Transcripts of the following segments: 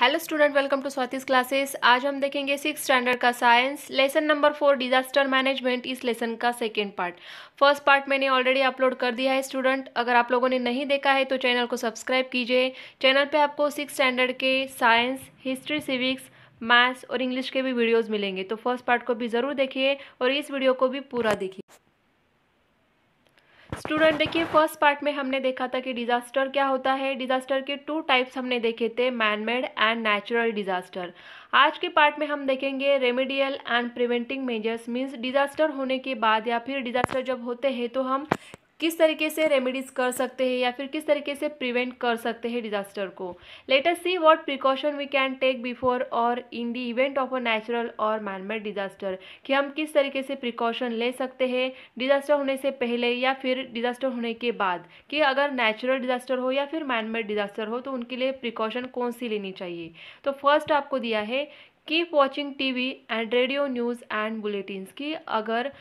Hello student welcome to Swati's classes आज हम देखेंगे सिक्स स्टैंडर्ड का science lesson number four disaster management इस लेसन का सेकेंड पार्ट फर्स्ट पार्ट मैंने ऑलरेडी अपलोड कर दिया है स्टूडेंट अगर आप लोगों ने नहीं देखा है तो चैनल को सब्सक्राइब कीजिए चैनल पे आपको सिक्स स्टैंडर्ड के साइंस हिस्ट्री सिविक्स मैथ्स और इंग्लिश के भी वीडियोज़ मिलेंगे तो फर्स्ट पार्ट को भी ज़रूर देखिए और इस वीडियो को भी पूरा देखिए स्टूडेंट देखिए फर्स्ट पार्ट में हमने देखा था कि डिज़ास्टर क्या होता है डिज़ास्टर के टू टाइप्स हमने देखे थे मैनमेड एंड नेचुरल डिज़ास्टर आज के पार्ट में हम देखेंगे remedial and preventing measures means disaster होने के बाद या फिर डिज़ास्टर जब होते हैं तो हम किस तरीके से रेमेडीज़ कर सकते हैं या फिर किस तरीके से प्रिवेंट कर सकते हैं डिज़ास्टर को letter see what precaution we can take before और in the event of a natural और मैनमेड डिज़ास्टर कि हम किस तरीके से प्रिकॉशन ले सकते हैं डिज़ास्टर होने से पहले या फिर डिज़ास्टर होने के बाद कि अगर नेचुरल डिज़ास्टर हो या फिर मैनमेड डिज़ास्टर हो तो उनके लिए प्रिकॉशन कौन सी लेनी चाहिए तो फर्स्ट आपको दिया है keep watching T V and radio news and bulletin की अगर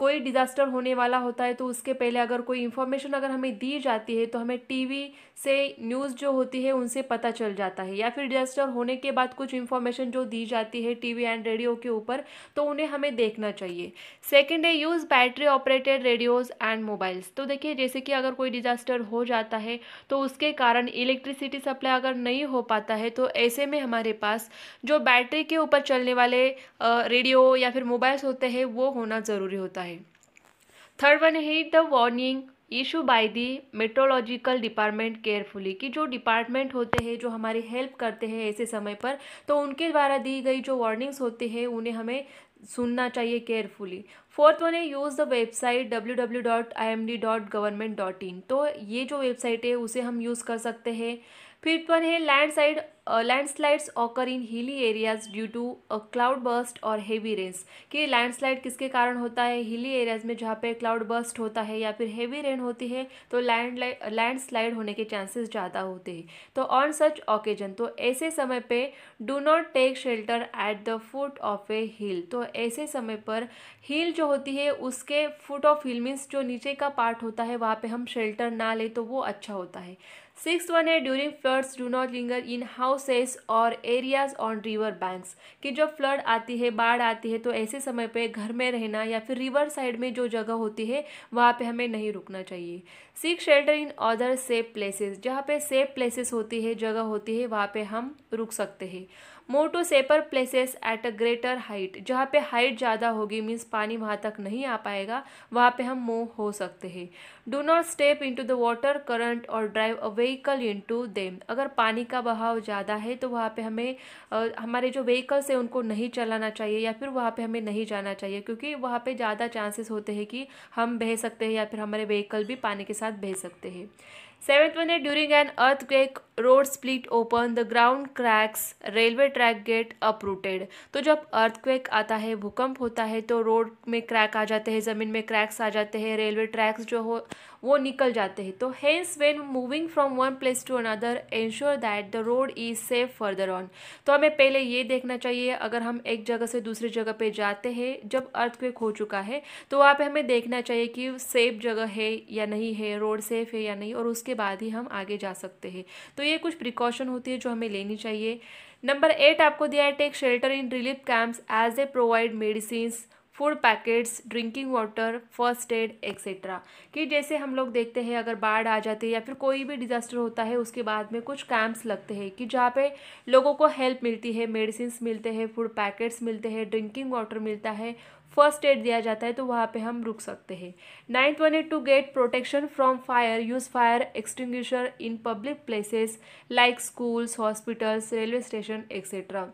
कोई डिज़ास्टर होने वाला होता है तो उसके पहले अगर कोई इन्फॉर्मेशन अगर हमें दी जाती है तो हमें टीवी से न्यूज़ जो होती है उनसे पता चल जाता है या फिर डिज़ास्टर होने के बाद कुछ इन्फॉर्मेशन जो दी जाती है टीवी एंड रेडियो के ऊपर तो उन्हें हमें देखना चाहिए सेकेंड है use battery operated radios and mobiles तो देखिए जैसे कि अगर कोई डिज़ास्टर हो जाता है तो उसके कारण इलेक्ट्रिसिटी सप्लाई अगर नहीं हो पाता है तो ऐसे में हमारे पास जो बैटरी के ऊपर चलने वाले रेडियो या फिर मोबाइल्स होते हैं वो होना ज़रूरी होता है थर्ड वन है the warning issue by the meteorological department carefully कि जो डिपार्टमेंट होते हैं जो हमारी हेल्प करते हैं ऐसे समय पर तो उनके द्वारा दी गई जो वार्निंग्स होते हैं उन्हें हमें सुनना चाहिए केयरफुली फोर्थ वन है use the website W W dot I M D dot government dot in तो ये जो वेबसाइट है उसे हम यूज़ कर सकते हैं फिफ्थ वन तो है land landslides occur in hilly areas due to cloud burst और हेवी रेन्स कि लैंडस्लाइड किसके कारण होता है हिली एरियाज में जहाँ पे क्लाउड बर्स्ट होता है या फिर हेवी रेन होती है तो लैंड लैंडस्लाइड होने के चांसेस ज़्यादा होते हैं तो ऑन सच ओकेजन तो ऐसे समय पे do not take shelter at the foot of a hill तो ऐसे समय पर हिल जो होती है उसके फुट ऑफ हिल मीन्स जो नीचे का पार्ट होता है वहाँ पर हम शेल्टर ना ले तो वो अच्छा होता है सिक्स वन है during floods do not linger in houses और एरियाज ऑन रिवर बैंक्स कि जब फ्लड आती है बाढ़ आती है तो ऐसे समय पे घर में रहना या फिर रिवर साइड में जो जगह होती है वहाँ पे हमें नहीं रुकना चाहिए six shelter in other safe places जहाँ पे सेफ प्लेसेस होती है जगह होती है वहाँ पे हम रुक सकते हैं more to safer places at a greater height जहाँ पे हाइट ज़्यादा होगी मीन्स पानी वहाँ तक नहीं आ पाएगा वहाँ पे हम मूव हो सकते हैं do not step into the water current और drive a vehicle into them अगर पानी का बहाव ज़्यादा है तो वहाँ पे हमें आ, हमारे जो व्हीकल्स हैं उनको नहीं चलाना चाहिए या फिर वहाँ पे हमें नहीं जाना चाहिए क्योंकि वहाँ पे ज़्यादा चांसेस होते हैं कि हम बह सकते हैं या फिर हमारे व्हीकल भी पानी के साथ बह सकते हैं सेवेंथ वन है during an earthquake road split open the ground cracks railway track get uprooted तो जब अर्थक्वेक आता है भूकंप होता है तो रोड में क्रैक आ जाते हैं ज़मीन में क्रैक्स आ जाते हैं रेलवे ट्रैक्स जो हो वो निकल जाते हैं तो hence when moving from one place to another ensure that the road is safe further on तो हमें पहले ये देखना चाहिए अगर हम एक जगह से दूसरी जगह पे जाते हैं जब अर्थक्वेक हो चुका है तो वहाँ पे हमें देखना चाहिए कि सेफ जगह है या नहीं है रोड सेफ है या नहीं और उसके बाद ही हम आगे जा सकते हैं तो ये कुछ प्रिकॉशन होती है जो हमें लेनी चाहिए नंबर एट आपको दिया है take shelter in relief camps as a provide medicine food packets drinking water first aid etcetera कि जैसे हम लोग देखते हैं अगर बाढ़ आ जाती है या फिर कोई भी डिज़ास्टर होता है उसके बाद में कुछ कैंप्स लगते हैं कि जहाँ पे लोगों को हेल्प मिलती है मेडिसिन मिलते हैं फूड पैकेट्स मिलते हैं ड्रिंकिंग वाटर मिलता है फर्स्ट एड दिया जाता है तो वहाँ पे हम रुक सकते हैं ninth one aid to get protection from fire use fire extinguisher in public places like schools hospitals railway station etcetera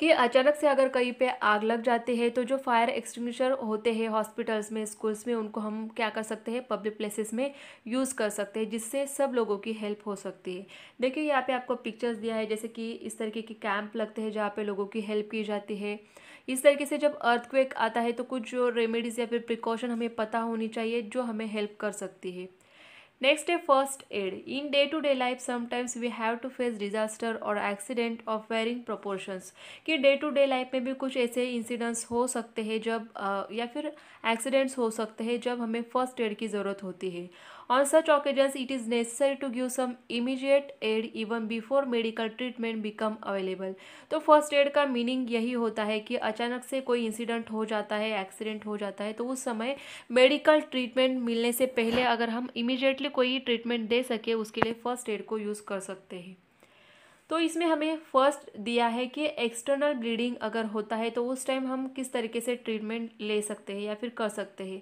कि अचानक से अगर कहीं पे आग लग जाती है तो जो फायर एक्सटिंग्विशर होते हैं हॉस्पिटल्स में स्कूल्स में उनको हम क्या कर सकते हैं पब्लिक प्लेसेस में यूज़ कर सकते हैं जिससे सब लोगों की हेल्प हो सकती है देखिए यहाँ पे आपको पिक्चर्स दिया है जैसे कि इस तरीके के कैंप लगते हैं जहाँ पे लोगों की हेल्प की जाती है इस तरीके से जब अर्थक्वेक आता है तो कुछ जो रेमेडीज़ या फिर प्रिकॉशन हमें पता होनी चाहिए जो हमें हेल्प कर सकती है नेक्स्ट है first aid in day to day life sometimes we have to face disaster और एक्सीडेंट ऑफ वेरिंग प्रोपोर्शंस कि डे टू डे लाइफ में भी कुछ ऐसे इंसिडेंट्स हो सकते हैं जब या फिर एक्सीडेंट्स हो सकते हैं जब हमें फर्स्ट एड की ज़रूरत होती है On such occasions, it is necessary to give some immediate aid even before medical treatment become available तो फर्स्ट एड का मीनिंग यही होता है कि अचानक से कोई इंसिडेंट हो जाता है एक्सीडेंट हो जाता है तो उस समय मेडिकल ट्रीटमेंट मिलने से पहले अगर हम इमीजिएटली कोई ट्रीटमेंट दे सके उसके लिए फ़र्स्ट एड को यूज़ कर सकते हैं तो इसमें हमें फर्स्ट दिया है कि एक्सटर्नल ब्लीडिंग अगर होता है तो उस टाइम हम किस तरीके से ट्रीटमेंट ले सकते हैं या फिर कर सकते हैं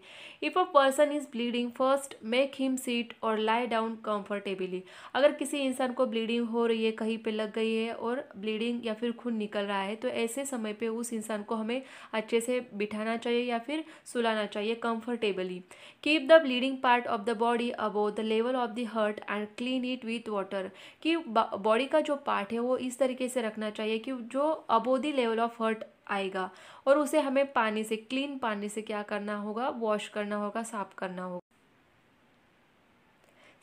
if a person is bleeding first make him sit और लाई डाउन कंफर्टेबली अगर किसी इंसान को ब्लीडिंग हो रही है कहीं पे लग गई है और ब्लीडिंग या फिर खून निकल रहा है तो ऐसे समय पर उस इंसान को हमें अच्छे से बिठाना चाहिए या फिर सुलाना चाहिए comfortably keep the bleeding part of the body above the level of the heart and clean it with water कि बॉडी का जो पार्ट पार्ट है वो इस तरीके से रखना चाहिए कि जो अबोधी लेवल ऑफ हर्ट आएगा और उसे हमें पानी से क्लीन पानी से क्या करना होगा वॉश करना होगा साफ करना होगा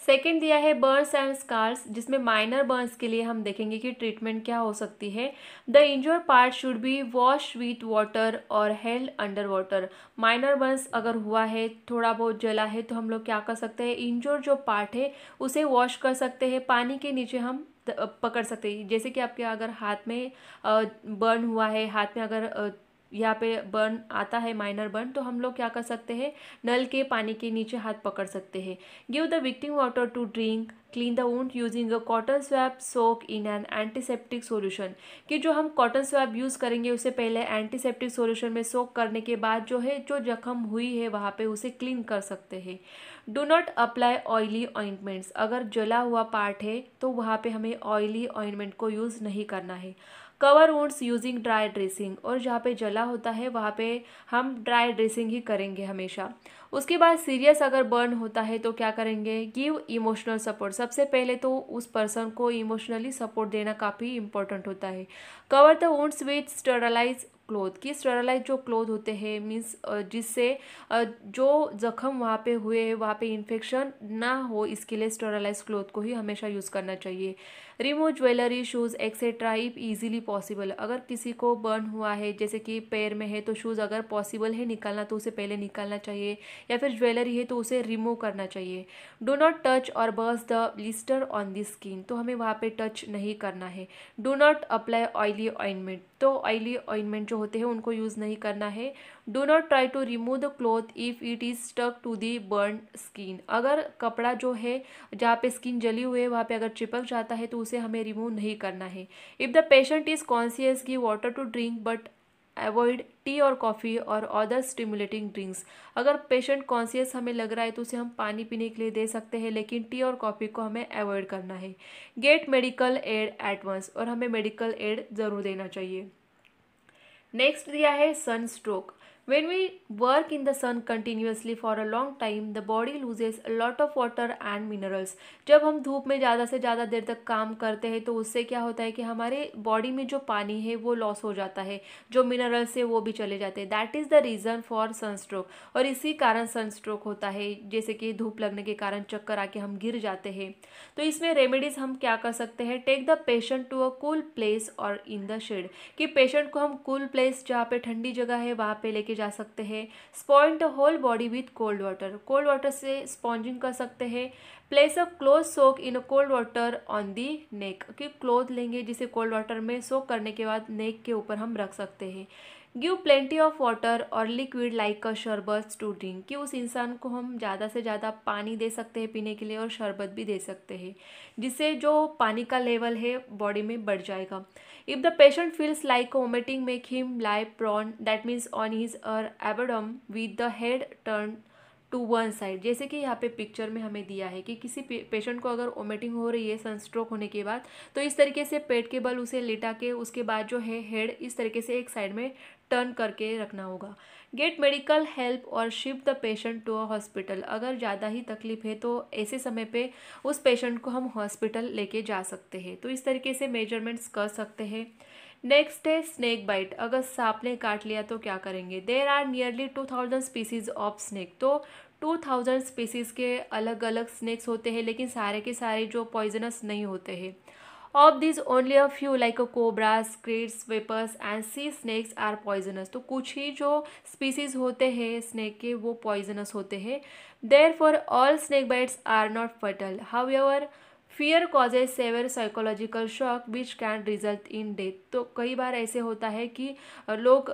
सेकेंड दिया है बर्न्स एंड स्कार्स जिसमें माइनर बर्न्स के लिए हम देखेंगे कि ट्रीटमेंट क्या हो सकती है the injured part should be wash with water और held under water minor burns अगर हुआ है थोड़ा बहुत जला है तो हम लोग क्या कर सकते हैं इंजोर जो पार्ट है उसे वॉश कर सकते हैं पानी के नीचे हम पकड़ सकते हैं जैसे कि आपके अगर हाथ में बर्न हुआ है हाथ में अगर यहाँ पे बर्न आता है माइनर बर्न तो हम लोग क्या कर सकते हैं नल के पानी के नीचे हाथ पकड़ सकते हैं give the victim water to drink clean the wound using a cotton swab soak in an antiseptic solution कि जो हम कॉटन स्वैप यूज़ करेंगे उसे पहले एंटीसेप्टिक सोल्यूशन में सोक करने के बाद जो है जो जख्म हुई है वहाँ पे उसे क्लीन कर सकते हैं do not apply oily ointments अगर जला हुआ पार्ट है तो वहाँ पे हमें ऑयली ऑइंटमेंट को यूज़ नहीं करना है cover wounds using dry dressing और जहाँ पे जला होता है वहाँ पे हम ड्राई ड्रेसिंग ही करेंगे हमेशा उसके बाद सीरियस अगर बर्न होता है तो क्या करेंगे गिव इमोशनल सपोर्ट सबसे पहले तो उस पर्सन को इमोशनली सपोर्ट देना काफ़ी इंपॉर्टेंट होता है cover the wounds with sterilise cloth की स्टेरलाइज जो क्लोथ होते हैं मीन्स जिससे जो ज़ख्म वहाँ पे हुए हैं वहाँ पे इन्फेक्शन ना हो इसके लिए स्टेरलाइज क्लोथ को ही हमेशा यूज़ करना चाहिए remove jewellery shoes etcetera if easily possible अगर किसी को बर्न हुआ है जैसे कि पैर में है तो शूज़ अगर पॉसिबल है निकालना तो उसे पहले निकालना चाहिए या फिर ज्वेलरी है तो उसे रिमूव करना चाहिए डो नॉट टच और burst the blister on the skin तो हमें वहाँ पर टच नहीं करना है do not apply oily ointment तो ऑयली ऑइनमेंट जो होते हैं उनको यूज़ नहीं करना है do not try to remove the cloth if it is stuck to the burn skin अगर कपड़ा जो है जहाँ पे स्किन जली हुई है वहाँ पे अगर चिपक जाता है तो उसे हमें रिमूव नहीं करना है if the patient is conscious give water to drink but avoid tea और कॉफ़ी और अदर स्टिमुलेटिंग ड्रिंक्स अगर पेशेंट कॉन्सियस हमें लग रहा है तो उसे हम पानी पीने के लिए दे सकते हैं लेकिन टी और कॉफ़ी को हमें अवॉइड करना है गेट मेडिकल एड एडवांस और हमें मेडिकल एड ज़रूर देना चाहिए नेक्स्ट दिया है sunstroke When we work in the sun continuously for a long time, the body loses a lot of water and minerals. जब हम धूप में ज़्यादा से ज़्यादा देर तक काम करते हैं तो उससे क्या होता है कि हमारे बॉडी में जो पानी है वो लॉस हो जाता है जो मिनरल्स है वो भी चले जाते हैं that is the reason for sunstroke और इसी कारण सनस्ट्रोक होता है जैसे कि धूप लगने के कारण चक्कर आके हम गिर जाते हैं तो इसमें रेमेडीज़ हम क्या कर सकते हैं take the patient to a cool place और इन द शेड कि पेशेंट को हम कूल प्लेस जहाँ पे ठंडी जगह है वहाँ पे लेके जा सकते हैं the whole body with cold water cold water से स्पॉन्जिंग कर सकते हैं place a cloth soak in cold water on the neck क्योंकि क्लोथ लेंगे जिसे कोल्ड वाटर में सोक करने के बाद नेक के ऊपर हम रख सकते हैं गिव प्लेंटी ऑफ वाटर और liquid like a sharbat to drink कि उस इंसान को हम ज़्यादा से ज़्यादा पानी दे सकते हैं पीने के लिए और शरबत भी दे सकते हैं जिससे जो पानी का लेवल है बॉडी में बढ़ जाएगा if the patient feels like vomiting make him lie prone that means on his और abdomen with the head turn to one side जैसे कि यहाँ पे पिक्चर में हमें दिया है कि किसी पेशेंट को अगर वोमिटिंग हो रही है सनस्ट्रोक होने के बाद तो इस तरीके से पेट के बल उसे लेटा के उसके बाद जो है हेड इस तरीके से एक साइड में टर्न करके रखना होगा गेट मेडिकल हेल्प और shift the patient to a hospital अगर ज़्यादा ही तकलीफ है तो ऐसे समय पे उस पेशेंट को हम हॉस्पिटल लेके जा सकते हैं तो इस तरीके से मेजरमेंट्स कर सकते हैं नेक्स्ट है स्नैक बाइट अगर सांप ने काट लिया तो क्या करेंगे there are nearly two thousand species of snake तो टू थाउजेंड स्पीसीज़ के अलग अलग स्नैक्स होते हैं लेकिन सारे के सारे जो पॉइजनस नहीं होते हैं of these only a few like cobra kraits vipers and sea snakes are poisonous तो कुछ ही जो स्पीसीज होते हैं स्नैक के वो पॉइजनस होते हैं therefore all snake bites are not fatal however fear causes severe psychological shock which can result in death तो कई बार ऐसे होता है कि लोग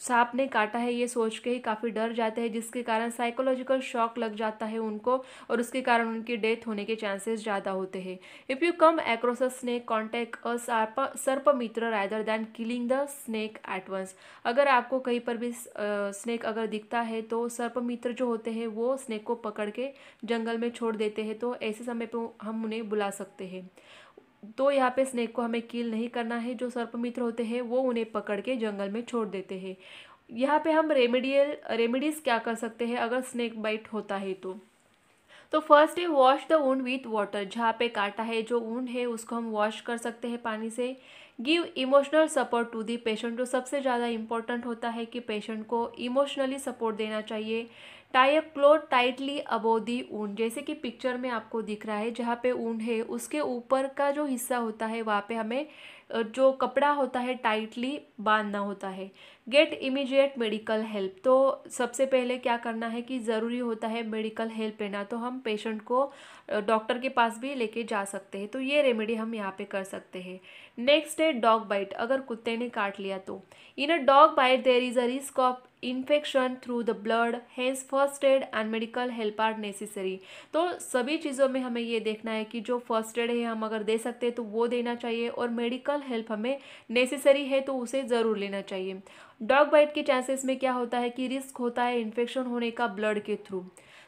सांप ने काटा है ये सोच के ही काफ़ी डर जाते हैं जिसके कारण साइकोलॉजिकल शॉक लग जाता है उनको और उसके कारण उनकी डेथ होने के चांसेस ज़्यादा होते हैं if you come across a snake contact a sarp sarp mitra rather than killing the snake at once अगर आपको कहीं पर भी स्नेक अगर दिखता है तो सर्प मित्र जो होते हैं वो स्नेक को पकड़ के जंगल में छोड़ देते हैं तो ऐसे समय पर हम उन्हें बुला सकते हैं तो यहाँ पे स्नेक को हमें किल नहीं करना है जो सर्प मित्र होते हैं वो उन्हें पकड़ के जंगल में छोड़ देते हैं यहाँ पे हम रेमेडियल रेमेडीज़ क्या कर सकते हैं अगर स्नेक बाइट होता है तो तो फर्स्ट है wash the wound with water जहाँ पे काटा है जो ऊन है उसको हम वॉश कर सकते हैं पानी से give emotional support to the patient जो सबसे ज़्यादा इम्पोर्टेंट होता है कि पेशेंट को इमोशनली सपोर्ट देना चाहिए tie a cloth tightly above the wound जैसे कि पिक्चर में आपको दिख रहा है जहाँ पे ऊन है उसके ऊपर का जो हिस्सा होता है वहाँ पे हमें जो कपड़ा होता है टाइटली बांधना होता है गेट इमीडिएट मेडिकल हेल्प तो सबसे पहले क्या करना है कि ज़रूरी होता है मेडिकल हेल्प लेना तो हम पेशेंट को डॉक्टर के पास भी लेके जा सकते हैं तो ये रेमेडी हम यहाँ पे कर सकते हैं नेक्स्ट है डॉग बाइट अगर कुत्ते ने काट लिया तो in a dog bite there is a risk of infection through the blood hence first aid and medical help are necessary तो सभी चीज़ों में हमें ये देखना है कि जो फर्स्ट एड है हम अगर दे सकते हैं तो वो देना चाहिए और मेडिकल हेल्प हमें नेसेसरी है तो उसे ज़रूर लेना चाहिए डॉग बाइट के चांसेस में क्या होता है कि रिस्क होता है इन्फेक्शन होने का ब्लड के थ्रू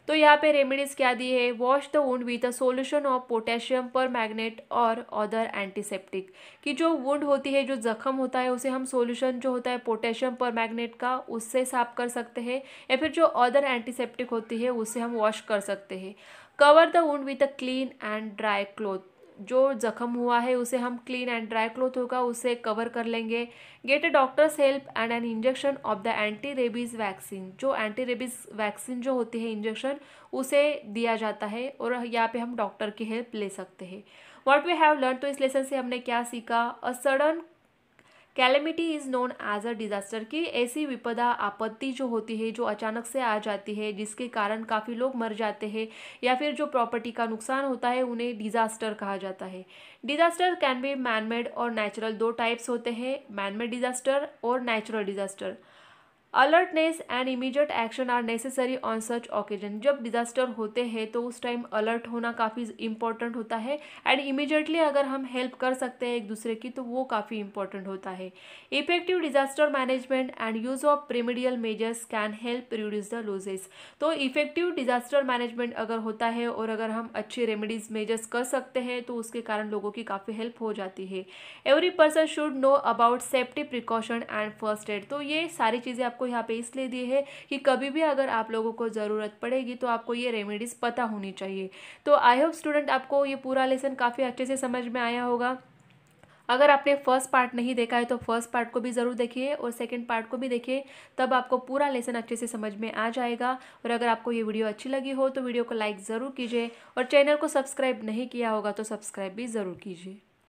तो यहाँ पे रेमेडीज़ क्या दी है wash the wound with a solution of potassium permanganate और अदर एंटीसेप्टिक कि जो वुंड होती है जो ज़ख्म होता है उसे हम सोल्यूशन जो होता है पोटेशियम पर मैग्नेट का उससे साफ कर सकते हैं या फिर जो अदर एंटीसेप्टिक होती है उससे हम वॉश कर सकते हैं cover the wound with a clean and dry cloth जो जख्म हुआ है उसे हम क्लीन एंड ड्राई क्लोथ होगा उसे कवर कर लेंगे get a doctor's help and an injection of the anti rabies vaccine जो एंटी रेबीज वैक्सीन जो होती है इंजेक्शन उसे दिया जाता है और यहाँ पे हम डॉक्टर की हेल्प ले सकते हैं वॉट वी हैव लर्न तो इस लेसन से हमने क्या सीखा a sudden calamity is known as a disaster की ऐसी विपदा आपत्ति जो होती है जो अचानक से आ जाती है जिसके कारण काफ़ी लोग मर जाते हैं या फिर जो प्रॉपर्टी का नुकसान होता है उन्हें डिज़ास्टर कहा जाता है डिज़ास्टर कैन बी मैनमेड और नेचुरल दो टाइप्स होते हैं मैनमेड डिज़ास्टर और natural disaster alertness and immediate action are necessary on such occasion जब डिज़ास्टर होते हैं तो उस टाइम अलर्ट होना काफ़ी इंपॉर्टेंट होता है एंड इमीडिएटली अगर हम हेल्प कर सकते हैं एक दूसरे की तो वो काफ़ी इंपॉर्टेंट होता है effective disaster management and use of remedial measures can help reduce the losses तो इफेक्टिव डिज़ास्टर मैनेजमेंट अगर होता है और अगर हम अच्छे रेमेडीज़ मेजर्स कर सकते हैं तो उसके कारण लोगों की काफ़ी हेल्प हो जाती है every person should know about safety precaution and first aid तो ये सारी चीज़ें आपको यहाँ पे इसलिए दिए है कि कभी भी अगर आप लोगों को ज़रूरत पड़ेगी तो आपको ये रेमेडीज़ पता होनी चाहिए तो आई होप स्टूडेंट आपको ये पूरा लेसन काफ़ी अच्छे से समझ में आया होगा अगर आपने फर्स्ट पार्ट नहीं देखा है तो फर्स्ट पार्ट को भी ज़रूर देखिए और सेकंड पार्ट को भी देखिए तब आपको पूरा लेसन अच्छे से समझ में आ जाएगा और अगर आपको ये वीडियो अच्छी लगी हो तो वीडियो को लाइक ज़रूर कीजिए और चैनल को सब्सक्राइब नहीं किया होगा तो सब्सक्राइब भी ज़रूर कीजिए